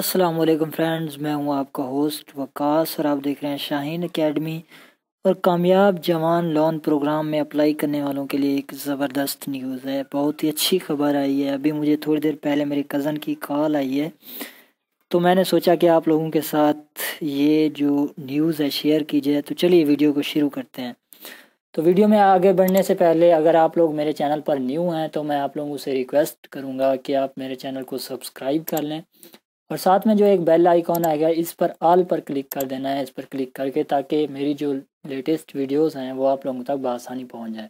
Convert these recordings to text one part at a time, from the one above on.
السلام علیکم فرینڈز میں ہوں آپ کا ہوسٹ وکاس اور آپ دیکھ رہے ہیں شاہین اکیڈمی اور کامیاب جوان لون پروگرام میں اپلائی کرنے والوں کے لیے ایک زبردست نیوز ہے بہت ہی اچھی خبر آئی ہے ابھی مجھے تھوڑی دیر پہلے میرے کزن کی کال آئی ہے تو میں نے سوچا کہ آپ لوگوں کے ساتھ یہ جو نیوز ہے شیئر کی جائے تو چلیے ویڈیو کو شروع کرتے ہیں تو ویڈیو میں آگے بڑھنے سے پہلے اگر آپ لوگ میرے چینل پر نیو ہیں تو میں آپ لوگوں سے ریکویسٹ کروں گا کہ آپ میرے چینل کو سبسکرائب کر لیں اور ساتھ میں جو ایک بیل آئیکن آئے گا اس پر آل پر کلک کر دینا ہے اس پر کلک کر کے تاکہ میری جو لیٹسٹ ویڈیوز ہیں وہ آپ لوگوں تک بآسانی پہنچ جائے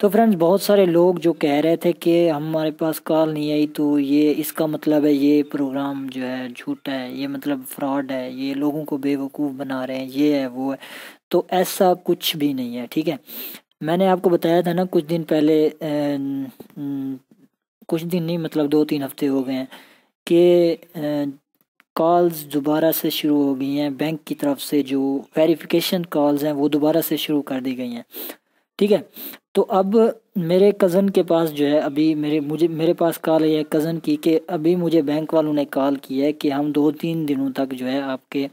تو فرنڈز بہت سارے لوگ جو کہہ رہے تھے کہ ہمارے پاس کال نہیں آئی تو یہ اس کا مطلب ہے یہ پروگرام جو ہے جھوٹا ہے یہ مطلب فراڈ ہے یہ لوگوں کو بے وقوف بنا رہے ہیں یہ ہے وہ ہے تو ایسا کچھ بھی نہیں ہے ٹھیک ہے میں نے آپ کو بتایا تھا نا کچھ دن پہلے کچھ دن نہیں مطلب دو تین ہفتے ہو گئے ہیں کہ کالز دوبارہ سے شروع ہو گئی ہیں بینک کی طرف سے جو ویریفیکیشن کالز ہیں وہ دوبارہ سے شروع کر دی گئی ہیں ٹھیک ہے تو اب میرے کزن کے پاس جو ہے ابھی میرے مجھے میرے پاس کال ہے کزن کی کہ ابھی مجھے بینک والوں نے کال کی ہے کہ ہم دو تین دنوں تک جو ہے آپ کے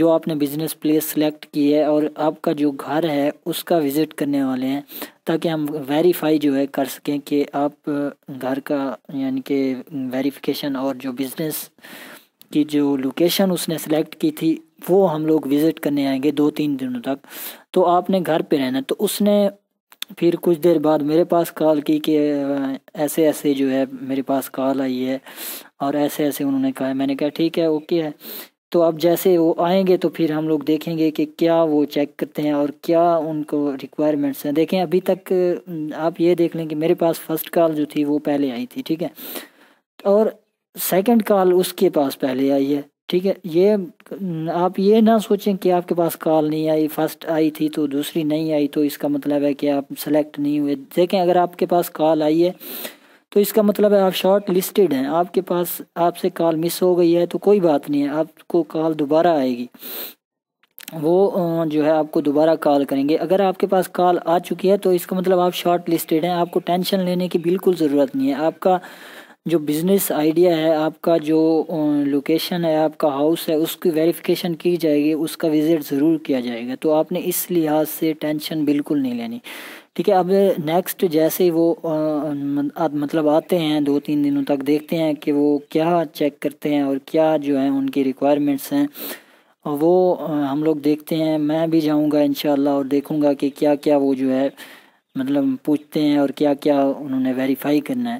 جو آپ نے بزنس پلیس سلیکٹ کی ہے اور آپ کا جو گھر ہے اس کا وزٹ کرنے والے ہیں تاکہ ہم ویریفائی جو ہے کر سکیں کہ آپ گھر کا یعنی کہ ویریفیکیشن اور جو بزنس کی جو لوکیشن اس نے سلیکٹ کی تھی وہ ہم لوگ وزٹ کرنے آئیں گے دو تین دنوں تک تو آپ نے گھر پہ رہنا تو اس نے پھر کچھ دیر بعد میرے پاس کال کی کہ ایسے ایسے جو ہے میرے پاس کال آئی ہے اور ایسے ایسے انہوں نے کہا میں نے کہا ٹھیک ہے اوکے ہے تو اب جیسے وہ آئیں گے تو پھر ہم لوگ دیکھیں گے کہ کیا وہ چیک کرتے ہیں اور کیا ان کو ریکوائرمنٹس ہیں دیکھیں ابھی تک آپ یہ دیکھ لیں کہ میرے پاس فرسٹ کال جو تھی وہ پہلے آئی تھی ٹھیک ہے اور سیکنڈ کال اس کے پاس پہلے آئی ہے ٹھیک ہے یہ آپ یہ نہ سوچیں کہ آپ کے پاس کال نہیں آئی فرسٹ آئی تھی تو دوسری نہیں آئی تو اس کا مطلب ہے کہ آپ سلیکٹ نہیں ہوئے دیکھیں اگر آپ کے پاس کال آئی ہے تو اس کا مطلب ہے آپ شارٹ لسٹڈ ہیں آپ کے پاس آپ سے کال مس ہو گئی ہے تو کوئی بات نہیں ہے آپ کو کال دوبارہ آئے گی وہ جو ہے آپ کو دوبارہ کال کریں گے اگر آپ کے پاس کال آ چکی ہے تو اس کا مطلب آپ شارٹ لسٹڈ ہیں آپ کو ٹینشن لینے کی بالکل ضرورت نہیں ہے آپ کا جو بزنس آئیڈیا ہے آپ کا جو لوکیشن ہے آپ کا ہاؤس ہے اس کی ویریفیکیشن کی جائے گی اس کا وزٹ ضرور کیا جائے گا تو آپ نے اس لحاظ سے ٹینشن بالکل نہیں لینی ٹھیک ہے اب نیکسٹ جیسے وہ مطلب آتے ہیں دو تین دنوں تک دیکھتے ہیں کہ وہ کیا چیک کرتے ہیں اور کیا جو ہیں ان کی ریکوائرمنٹس ہیں وہ ہم لوگ دیکھتے ہیں میں بھی جاؤں گا انشاءاللہ اور دیکھوں گا کہ کیا کیا وہ جو ہے مطلب پوچھتے ہیں اور کیا کیا انہوں نے ویریفائی کرنا ہے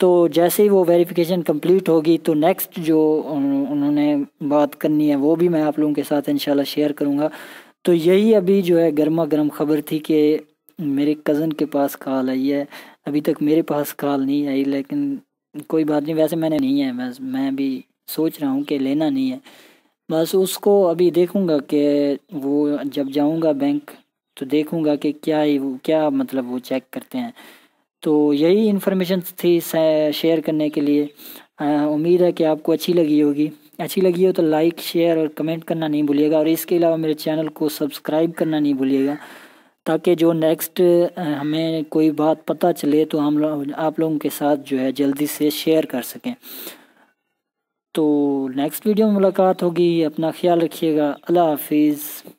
تو جیسے ہی وہ ویریفیکیشن کمپلیٹ ہوگی تو نیکسٹ جو انہوں نے بات کرنی ہے وہ بھی میں آپ لوگوں کے ساتھ انشاءاللہ شیئر کروں گا تو یہی ابھی جو ہے گرما گرم خبر تھی کہ میرے کزن کے پاس کال آئی ہے ابھی تک میرے پاس کال نہیں آئی لیکن کوئی بات نہیں ویسے میں نے نہیں ہے بس میں بھی سوچ رہا ہوں کہ لینا نہیں ہے بس اس کو ابھی دیکھوں گا کہ وہ جب جاؤں گا بینک تو دیکھوں گا کہ کیا ہی وہ کیا مطلب وہ چیک کرتے ہیں تو یہی انفارمیشن تھی شیئر کرنے کے لیے امید ہے کہ آپ کو اچھی لگی ہوگی اچھی لگی ہو تو لائک شیئر اور کمنٹ کرنا نہیں بھولیے گا اور اس کے علاوہ میرے چینل کو سبسکرائب کرنا نہیں بھولیے گا تاکہ جو نیکسٹ ہمیں کوئی بات پتہ چلے تو ہم لوگ آپ لوگوں کے ساتھ جو ہے جلدی سے شیئر کر سکیں تو نیکسٹ ویڈیو میں ملاقات ہوگی اپنا خیال رکھیے گا اللہ حافظ